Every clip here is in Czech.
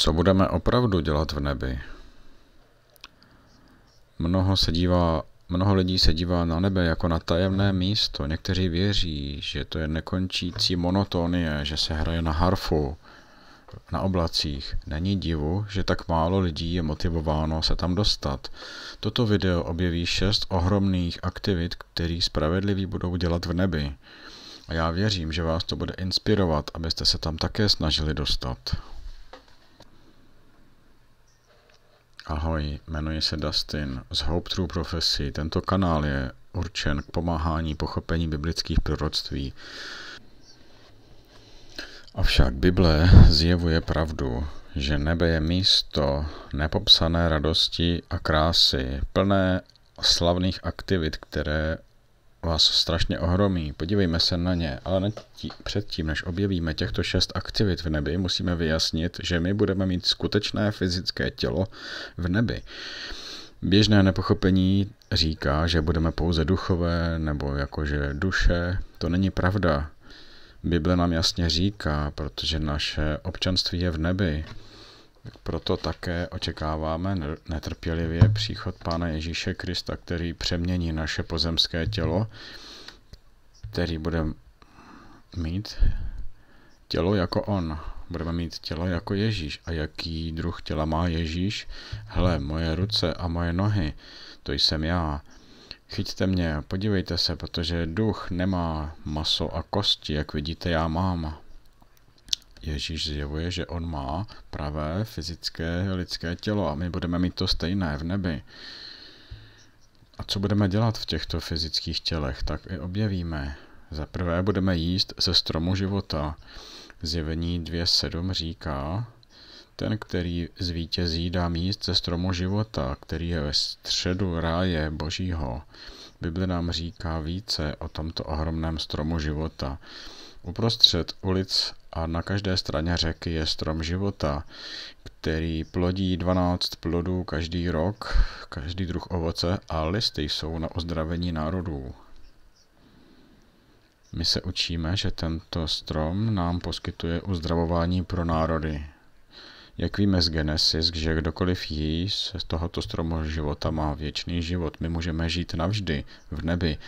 Co budeme opravdu dělat v nebi? Mnoho, se dívá, mnoho lidí se dívá na nebe jako na tajemné místo. Někteří věří, že to je nekončící monotonie, že se hraje na harfu, na oblacích. Není divu, že tak málo lidí je motivováno se tam dostat. Toto video objeví šest ohromných aktivit, které spravedliví budou dělat v nebi. A já věřím, že vás to bude inspirovat, abyste se tam také snažili dostat. Ahoj, jmenuji se Dustin. Z Hope True Prophecy. Tento kanál je určen k pomáhání pochopení biblických proroctví. Avšak Bible zjevuje pravdu, že nebe je místo nepopsané radosti a krásy, plné slavných aktivit, které vás strašně ohromí. Podívejme se na ně, ale tí, předtím, než objevíme těchto šest aktivit v nebi, musíme vyjasnit, že my budeme mít skutečné fyzické tělo v nebi. Běžné nepochopení říká, že budeme pouze duchové nebo jakože duše. To není pravda. Bible nám jasně říká, protože naše občanství je v nebi. Proto také očekáváme netrpělivě příchod Pána Ježíše Krista, který přemění naše pozemské tělo, který bude mít tělo jako on. Budeme mít tělo jako Ježíš. A jaký druh těla má Ježíš? Hle, moje ruce a moje nohy, to jsem já. Chyťte mě, podívejte se, protože duch nemá maso a kosti, jak vidíte, já mám. Ježíš zjevuje, že on má pravé fyzické lidské tělo a my budeme mít to stejné v nebi. A co budeme dělat v těchto fyzických tělech, tak i objevíme. Za prvé budeme jíst ze stromu života. Zjevení 2.7 říká, ten, který zvítězí, dá míst ze stromu života, který je ve středu ráje božího. Bible nám říká více o tomto ohromném stromu života. Uprostřed ulic a na každé straně řeky je strom života, který plodí 12 plodů každý rok, každý druh ovoce a listy jsou na ozdravení národů. My se učíme, že tento strom nám poskytuje uzdravování pro národy. Jak víme z Genesis, že kdokoliv jí z tohoto stromu života má věčný život, my můžeme žít navždy v nebi.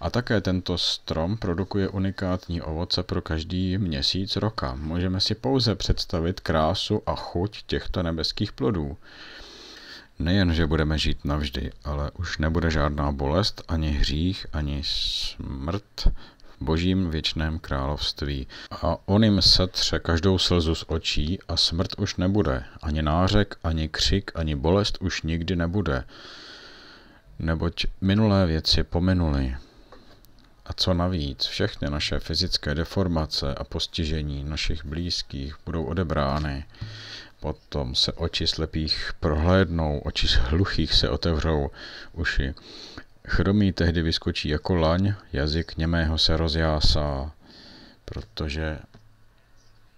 A také tento strom produkuje unikátní ovoce pro každý měsíc roka. Můžeme si pouze představit krásu a chuť těchto nebeských plodů. Nejen, že budeme žít navždy, ale už nebude žádná bolest, ani hřích, ani smrt, božím věčném království. A on jim setře každou slzu z očí a smrt už nebude, ani nářek, ani křik, ani bolest už nikdy nebude, neboť minulé věci pominuly. A co navíc, všechny naše fyzické deformace a postižení našich blízkých budou odebrány. Potom se oči slepých prohlédnou, oči hluchých se otevřou, uši Chromý tehdy vyskočí jako laň, jazyk němého se rozjásá, protože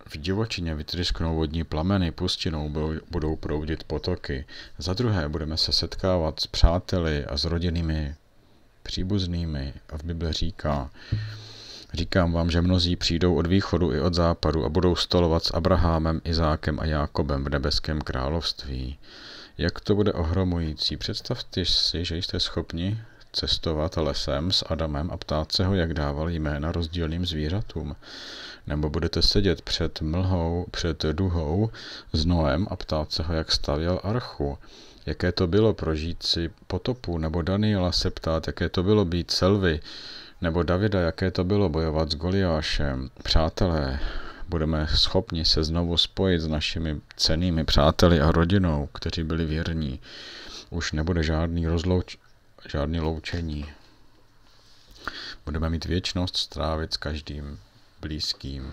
v divočině vytrysknou vodní plameny, pustinou budou proudit potoky. Za druhé budeme se setkávat s přáteli a s rodinnými příbuznými. A v Bible říká, Říkám vám, že mnozí přijdou od východu i od západu a budou stolovat s Abrahamem, Izákem a Jákobem v nebeském království. Jak to bude ohromující. Představte si, že jste schopni cestovat lesem s Adamem a ptát se ho, jak dával jména rozdílným zvířatům. Nebo budete sedět před mlhou, před duhou s Noem a ptát se ho, jak stavěl archu. Jaké to bylo prožít si potopu, nebo Daniela se ptát, jaké to bylo být selvy, nebo Davida, jaké to bylo bojovat s Goliášem. Přátelé, budeme schopni se znovu spojit s našimi cenými přáteli a rodinou, kteří byli věrní. Už nebude žádný rozlouč, žádné loučení. Budeme mít věčnost strávit s každým blízkým.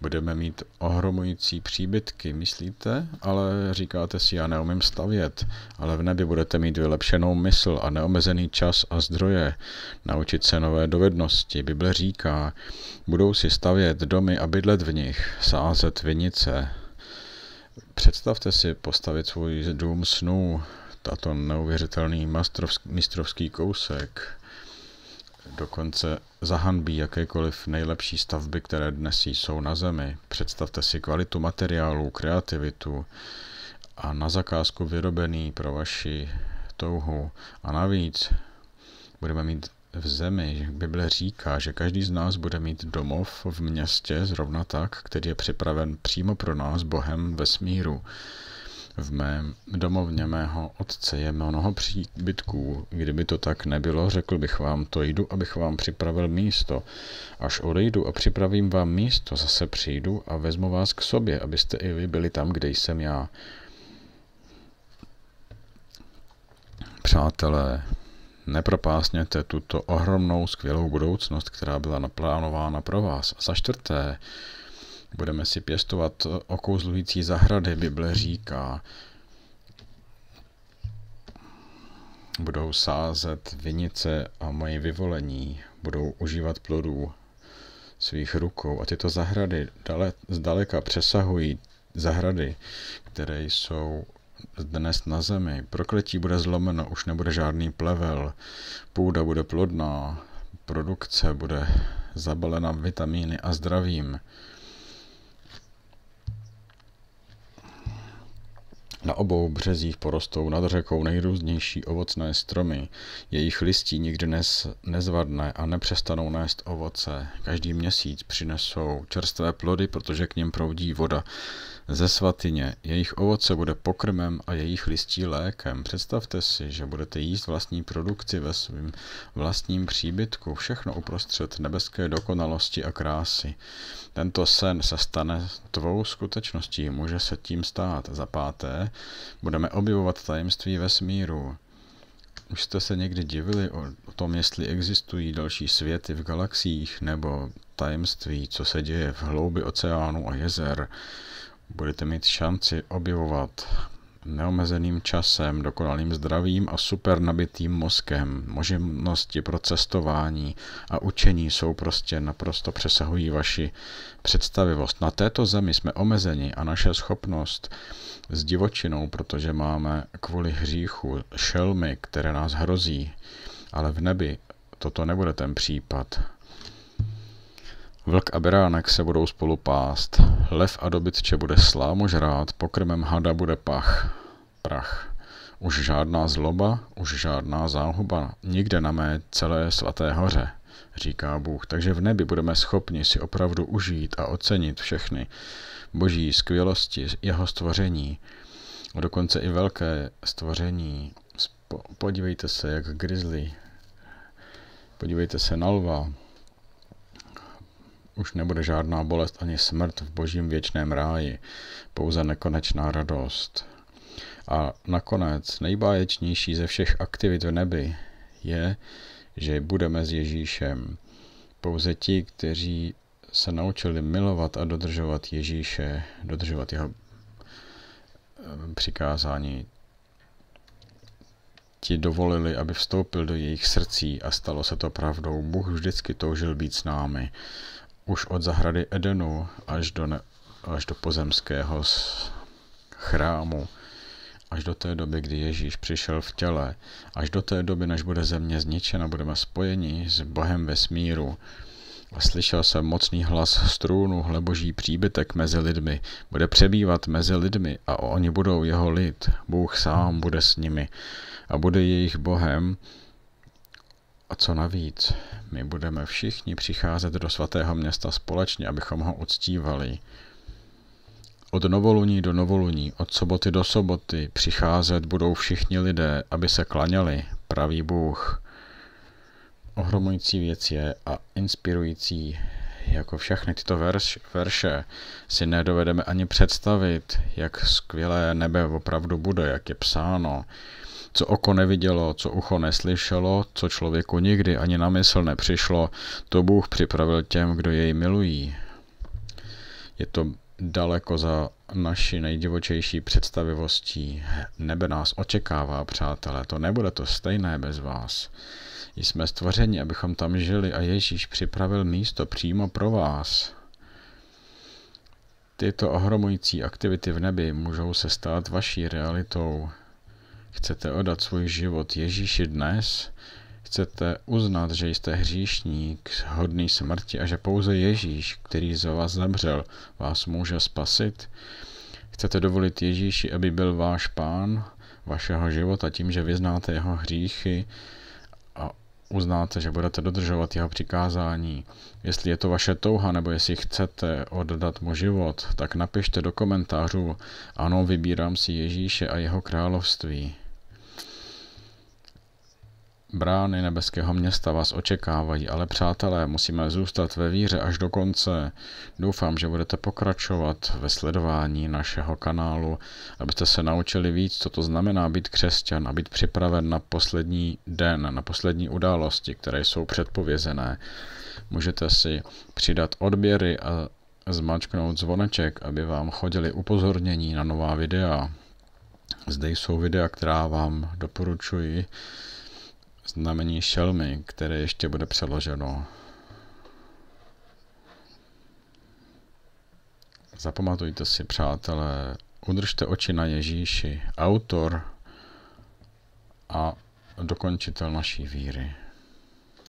Budeme mít ohromující příbytky, myslíte? Ale říkáte si, já neumím stavět. Ale v nebi budete mít vylepšenou mysl a neomezený čas a zdroje. Naučit se nové dovednosti. Bible říká, budou si stavět domy a bydlet v nich, sázet vinice. Představte si postavit svůj dům snů, a to neuvěřitelný mistrovský kousek dokonce zahanbí jakékoliv nejlepší stavby, které dnes jsou na zemi. Představte si kvalitu materiálu, kreativitu a na zakázku vyrobený pro vaši touhu. A navíc budeme mít v zemi. Bible říká, že každý z nás bude mít domov v městě zrovna tak, který je připraven přímo pro nás Bohem ve smíru. V mém domovně mého otce je mnoho příbytků. Kdyby to tak nebylo, řekl bych vám, to jdu, abych vám připravil místo. Až odejdu a připravím vám místo, zase přijdu a vezmu vás k sobě, abyste i vy byli tam, kde jsem já. Přátelé, nepropásněte tuto ohromnou skvělou budoucnost, která byla naplánována pro vás. Za čtvrté, Budeme si pěstovat eh, okouzlující zahrady, Bible říká. Budou sázet vinice a mají vyvolení, budou užívat plodů svých rukou. A tyto zahrady dale, zdaleka přesahují zahrady, které jsou dnes na zemi. Prokletí bude zlomeno, už nebude žádný plevel, půda bude plodná, produkce bude zabalena vitamíny a zdravím. Na obou březích porostou nad řekou nejrůznější ovocné stromy. Jejich listí nikdy nes nezvadne a nepřestanou nést ovoce. Každý měsíc přinesou čerstvé plody, protože k něm proudí voda ze svatyně. Jejich ovoce bude pokrmem a jejich listí lékem. Představte si, že budete jíst vlastní produkci ve svém vlastním příbytku, všechno uprostřed nebeské dokonalosti a krásy. Tento sen se stane tvou skutečností, může se tím stát. Za páté, Budeme objevovat tajemství vesmíru. Už jste se někdy divili o tom, jestli existují další světy v galaxiích nebo tajemství, co se děje v hloubi oceánu a jezer. Budete mít šanci objevovat neomezeným časem, dokonalým zdravím a super nabitým mozkem. Možnosti pro cestování a učení jsou prostě naprosto přesahují vaši představivost. Na této zemi jsme omezeni a naše schopnost s divočinou, protože máme kvůli hříchu šelmy, které nás hrozí, ale v nebi toto nebude ten případ. Vlk a beránek se budou spolu pást, lev a dobytče bude slámu žrát, pokrmem hada bude pach, prach. Už žádná zloba, už žádná záhuba, nikde na mé celé svaté hoře, říká Bůh, takže v nebi budeme schopni si opravdu užít a ocenit všechny boží skvělosti, jeho stvoření, dokonce i velké stvoření. Podívejte se, jak grizzly, podívejte se na lva, už nebude žádná bolest ani smrt v božím věčném ráji, pouze nekonečná radost. A nakonec nejbáječnější ze všech aktivit v nebi je, že budeme s Ježíšem. Pouze ti, kteří se naučili milovat a dodržovat Ježíše, dodržovat jeho eh, přikázání, ti dovolili, aby vstoupil do jejich srdcí a stalo se to pravdou. Bůh vždycky toužil být s námi už od zahrady Edenu až do, ne, až do pozemského chrámu, až do té doby, kdy Ježíš přišel v těle, až do té doby, než bude země zničena, budeme spojeni s Bohem ve smíru. A slyšel jsem mocný hlas strůnu, hleboží příbytek mezi lidmi, bude přebývat mezi lidmi a oni budou jeho lid, Bůh sám bude s nimi a bude jejich Bohem a co navíc, my budeme všichni přicházet do svatého města společně, abychom ho uctívali. Od novoluní do novoluní, od soboty do soboty přicházet budou všichni lidé, aby se klaněli, pravý Bůh. Ohromující věc je a inspirující, jako všechny tyto verš, verše, si nedovedeme ani představit, jak skvělé nebe opravdu bude, jak je psáno co oko nevidělo, co ucho neslyšelo, co člověku nikdy ani na mysl nepřišlo, to Bůh připravil těm, kdo jej milují. Je to daleko za naši nejdivočejší představivostí. Nebe nás očekává, přátelé, to nebude to stejné bez vás. Jsme stvořeni, abychom tam žili a Ježíš připravil místo přímo pro vás. Tyto ohromující aktivity v nebi můžou se stát vaší realitou. Chcete odat svůj život Ježíši dnes? Chcete uznat, že jste hříšník, hodný smrti a že pouze Ježíš, který za vás zemřel, vás může spasit? Chcete dovolit Ježíši, aby byl váš pán vašeho života tím, že vyznáte jeho hříchy a uznáte, že budete dodržovat jeho přikázání. Jestli je to vaše touha, nebo jestli chcete oddat mu život, tak napište do komentářů, ano, vybírám si Ježíše a jeho království. Brány nebeského města vás očekávají, ale přátelé, musíme zůstat ve víře až do konce. Doufám, že budete pokračovat ve sledování našeho kanálu, abyste se naučili víc, co to znamená být křesťan a být připraven na poslední den, na poslední události, které jsou předpovězené. Můžete si přidat odběry a zmačknout zvoneček, aby vám chodili upozornění na nová videa. Zde jsou videa, která vám doporučuji znamení šelmy, které ještě bude přeloženo. Zapamatujte si, přátelé, udržte oči na Ježíši, autor a dokončitel naší víry.